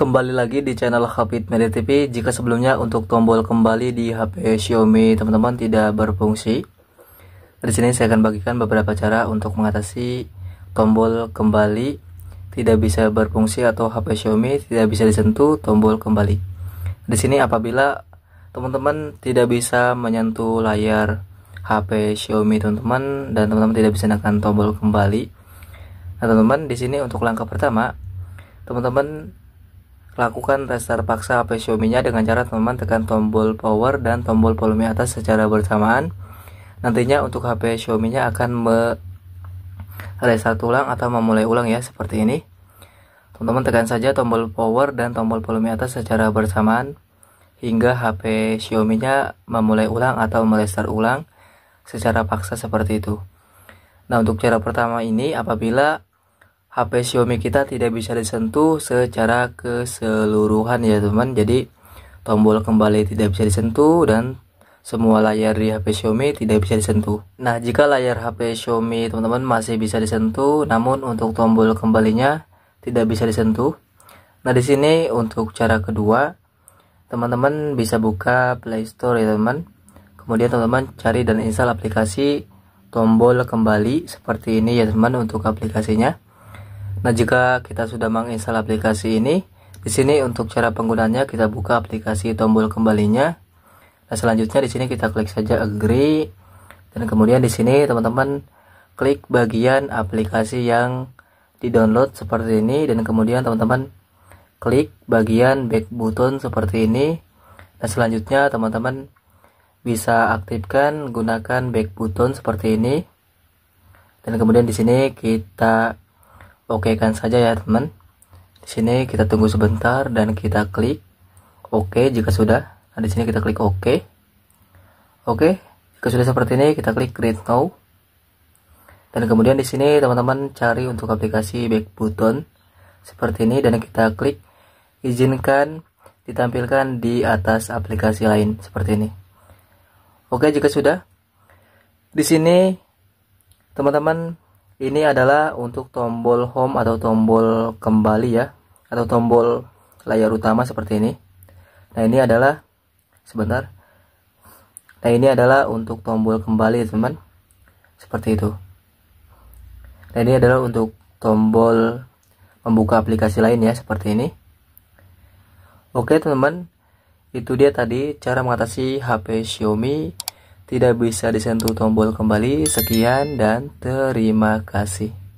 Kembali lagi di channel Hafid Media TV. Jika sebelumnya untuk tombol kembali di HP Xiaomi teman-teman tidak berfungsi, di sini saya akan bagikan beberapa cara untuk mengatasi tombol kembali tidak bisa berfungsi atau HP Xiaomi tidak bisa disentuh tombol kembali. Di sini apabila teman-teman tidak bisa menyentuh layar HP Xiaomi teman-teman dan teman-teman tidak bisa menekan tombol kembali. Nah, teman-teman di sini untuk langkah pertama, teman-teman Lakukan restart paksa HP Xiaomi-nya dengan cara teman-teman tekan tombol power dan tombol volume atas secara bersamaan. Nantinya untuk HP Xiaomi-nya akan me ulang atau memulai ulang ya seperti ini. Teman-teman tekan saja tombol power dan tombol volume atas secara bersamaan hingga HP Xiaomi-nya memulai ulang atau merestart ulang secara paksa seperti itu. Nah, untuk cara pertama ini apabila HP Xiaomi kita tidak bisa disentuh secara keseluruhan ya teman jadi tombol kembali tidak bisa disentuh dan semua layar di HP Xiaomi tidak bisa disentuh nah jika layar HP Xiaomi teman-teman masih bisa disentuh namun untuk tombol kembalinya tidak bisa disentuh nah di sini untuk cara kedua teman-teman bisa buka Play Store ya teman kemudian teman-teman cari dan install aplikasi tombol kembali seperti ini ya teman untuk aplikasinya Nah, jika kita sudah menginstal aplikasi ini, di sini untuk cara penggunaannya kita buka aplikasi tombol kembalinya. Nah, selanjutnya di sini kita klik saja agree dan kemudian di sini teman-teman klik bagian aplikasi yang di-download seperti ini dan kemudian teman-teman klik bagian back button seperti ini. Nah, selanjutnya teman-teman bisa aktifkan gunakan back button seperti ini. Dan kemudian di sini kita Oke, kan saja ya teman. Di sini kita tunggu sebentar dan kita klik oke okay, jika sudah. Nah, di sini kita klik oke. okay. Oke, okay. jika sudah seperti ini kita klik create now. Dan kemudian di sini teman-teman cari untuk aplikasi back button seperti ini dan kita klik izinkan ditampilkan di atas aplikasi lain seperti ini. Oke, jika sudah di sini teman-teman ini adalah untuk tombol home atau tombol kembali ya atau tombol layar utama seperti ini nah ini adalah sebentar nah ini adalah untuk tombol kembali teman seperti itu nah ini adalah untuk tombol membuka aplikasi lain ya seperti ini oke teman-teman itu dia tadi cara mengatasi HP Xiaomi tidak bisa disentuh tombol kembali. Sekian dan terima kasih.